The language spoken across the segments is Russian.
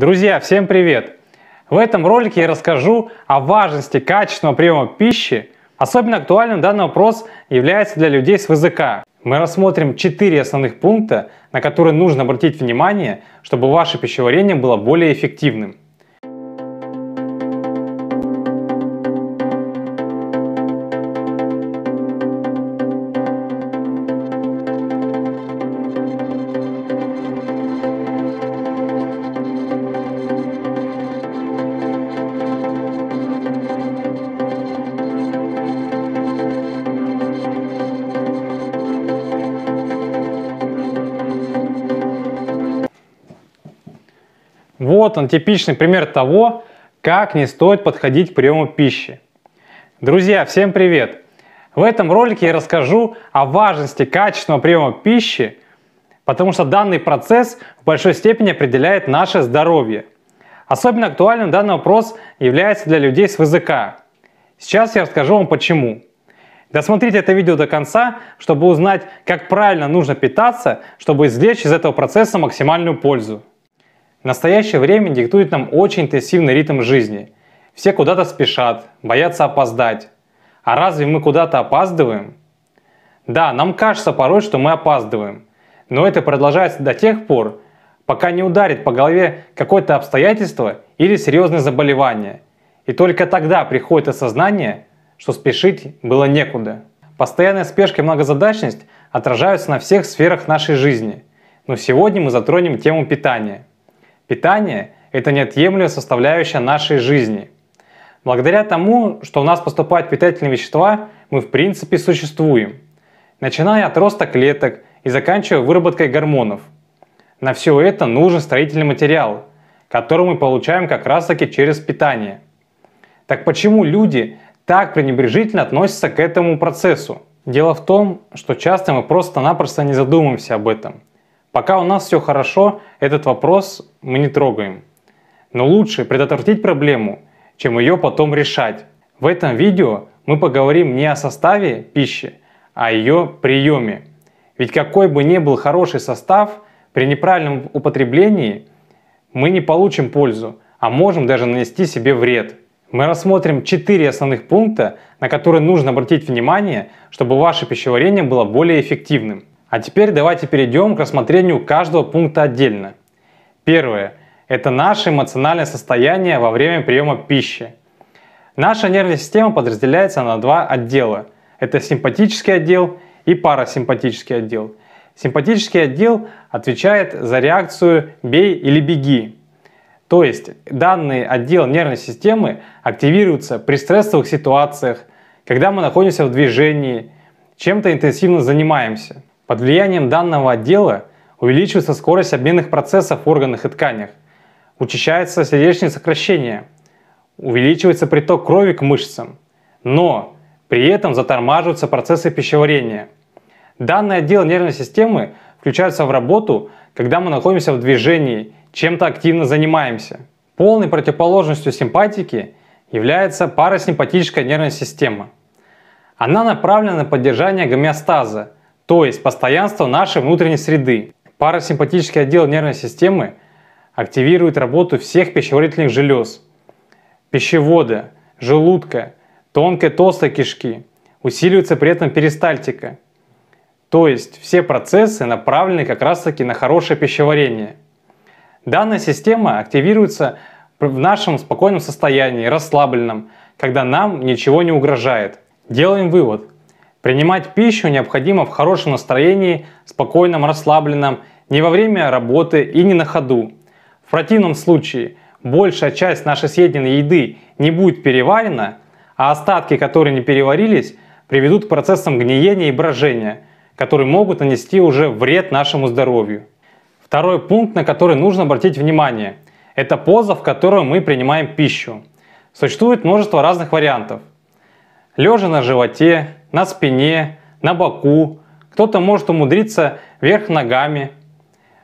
Друзья, всем привет! В этом ролике я расскажу о важности качественного приема пищи. Особенно актуальным данный вопрос является для людей с ВЗК. Мы рассмотрим 4 основных пункта, на которые нужно обратить внимание, чтобы ваше пищеварение было более эффективным. Вот он, типичный пример того, как не стоит подходить к приему пищи. Друзья, всем привет! В этом ролике я расскажу о важности качественного приема пищи, потому что данный процесс в большой степени определяет наше здоровье. Особенно актуальным данный вопрос является для людей с ВЗК. Сейчас я расскажу вам почему. Досмотрите это видео до конца, чтобы узнать, как правильно нужно питаться, чтобы извлечь из этого процесса максимальную пользу. В настоящее время диктует нам очень интенсивный ритм жизни. Все куда-то спешат, боятся опоздать. А разве мы куда-то опаздываем? Да, нам кажется порой, что мы опаздываем. Но это продолжается до тех пор, пока не ударит по голове какое-то обстоятельство или серьезное заболевание. И только тогда приходит осознание, что спешить было некуда. Постоянная спешка и многозадачность отражаются на всех сферах нашей жизни. Но сегодня мы затронем тему питания. Питание – это неотъемлемая составляющая нашей жизни. Благодаря тому, что у нас поступают питательные вещества, мы в принципе существуем, начиная от роста клеток и заканчивая выработкой гормонов. На все это нужен строительный материал, который мы получаем как раз таки через питание. Так почему люди так пренебрежительно относятся к этому процессу? Дело в том, что часто мы просто-напросто не задумываемся об этом – Пока у нас все хорошо, этот вопрос мы не трогаем. Но лучше предотвратить проблему, чем ее потом решать. В этом видео мы поговорим не о составе пищи, а о ее приеме. Ведь какой бы ни был хороший состав, при неправильном употреблении мы не получим пользу, а можем даже нанести себе вред. Мы рассмотрим 4 основных пункта, на которые нужно обратить внимание, чтобы ваше пищеварение было более эффективным. А теперь давайте перейдем к рассмотрению каждого пункта отдельно. Первое – это наше эмоциональное состояние во время приема пищи. Наша нервная система подразделяется на два отдела. Это симпатический отдел и парасимпатический отдел. Симпатический отдел отвечает за реакцию «бей или беги». То есть данный отдел нервной системы активируется при стрессовых ситуациях, когда мы находимся в движении, чем-то интенсивно занимаемся. Под влиянием данного отдела увеличивается скорость обменных процессов в органах и тканях, учащается сердечное сокращение, увеличивается приток крови к мышцам, но при этом затормаживаются процессы пищеварения. Данный отдел нервной системы включается в работу, когда мы находимся в движении, чем-то активно занимаемся. Полной противоположностью симпатики является парасимпатическая нервная система. Она направлена на поддержание гомеостаза – то есть постоянство нашей внутренней среды. Парасимпатический отдел нервной системы активирует работу всех пищеварительных желез, пищевода, желудка, тонкой толстой кишки. Усиливается при этом перистальтика. То есть все процессы направлены как раз таки на хорошее пищеварение. Данная система активируется в нашем спокойном состоянии, расслабленном, когда нам ничего не угрожает. Делаем вывод. Принимать пищу необходимо в хорошем настроении, спокойном, расслабленном, не во время работы и не на ходу. В противном случае большая часть нашей съеденной еды не будет переварена, а остатки, которые не переварились, приведут к процессам гниения и брожения, которые могут нанести уже вред нашему здоровью. Второй пункт, на который нужно обратить внимание, это поза, в которую мы принимаем пищу. Существует множество разных вариантов. Лежа на животе, на спине, на боку, кто-то может умудриться вверх ногами.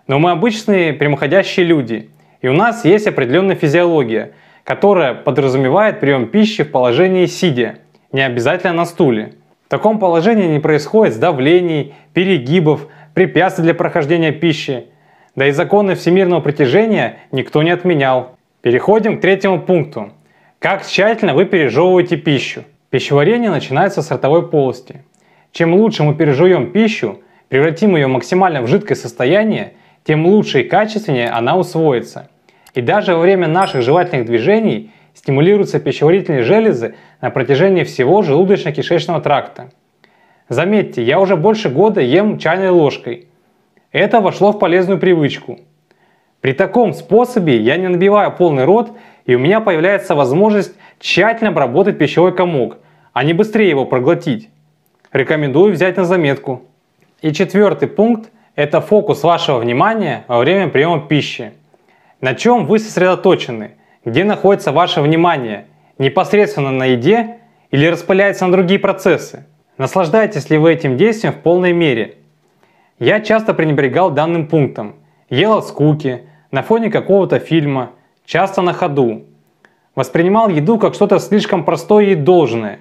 Но мы обычные прямоходящие люди, и у нас есть определенная физиология, которая подразумевает прием пищи в положении сидя, не обязательно на стуле. В таком положении не происходит сдавлений, перегибов, препятствий для прохождения пищи. Да и законы всемирного притяжения никто не отменял. Переходим к третьему пункту. Как тщательно вы пережевываете пищу? Пищеварение начинается с ротовой полости. Чем лучше мы пережуем пищу, превратим ее максимально в жидкое состояние, тем лучше и качественнее она усвоится. И даже во время наших жевательных движений стимулируются пищеварительные железы на протяжении всего желудочно-кишечного тракта. Заметьте, я уже больше года ем чайной ложкой. Это вошло в полезную привычку. При таком способе я не набиваю полный рот, и у меня появляется возможность тщательно обработать пищевой комок, а не быстрее его проглотить. Рекомендую взять на заметку. И четвертый пункт – это фокус вашего внимания во время приема пищи. На чем вы сосредоточены, где находится ваше внимание, непосредственно на еде или распыляется на другие процессы. Наслаждаетесь ли вы этим действием в полной мере? Я часто пренебрегал данным пунктом. Ел от скуки, на фоне какого-то фильма, часто на ходу. Воспринимал еду как что-то слишком простое и должное.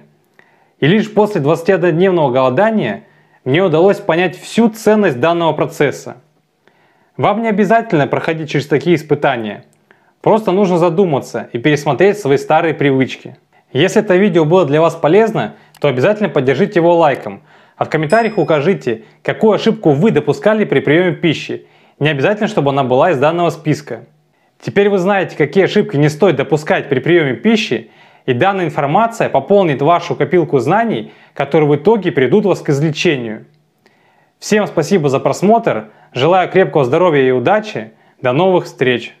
И лишь после 21-дневного голодания мне удалось понять всю ценность данного процесса. Вам не обязательно проходить через такие испытания. Просто нужно задуматься и пересмотреть свои старые привычки. Если это видео было для вас полезно, то обязательно поддержите его лайком, а в комментариях укажите, какую ошибку вы допускали при приеме пищи. Не обязательно, чтобы она была из данного списка. Теперь вы знаете, какие ошибки не стоит допускать при приеме пищи и данная информация пополнит вашу копилку знаний, которые в итоге приведут вас к излечению. Всем спасибо за просмотр, желаю крепкого здоровья и удачи, до новых встреч!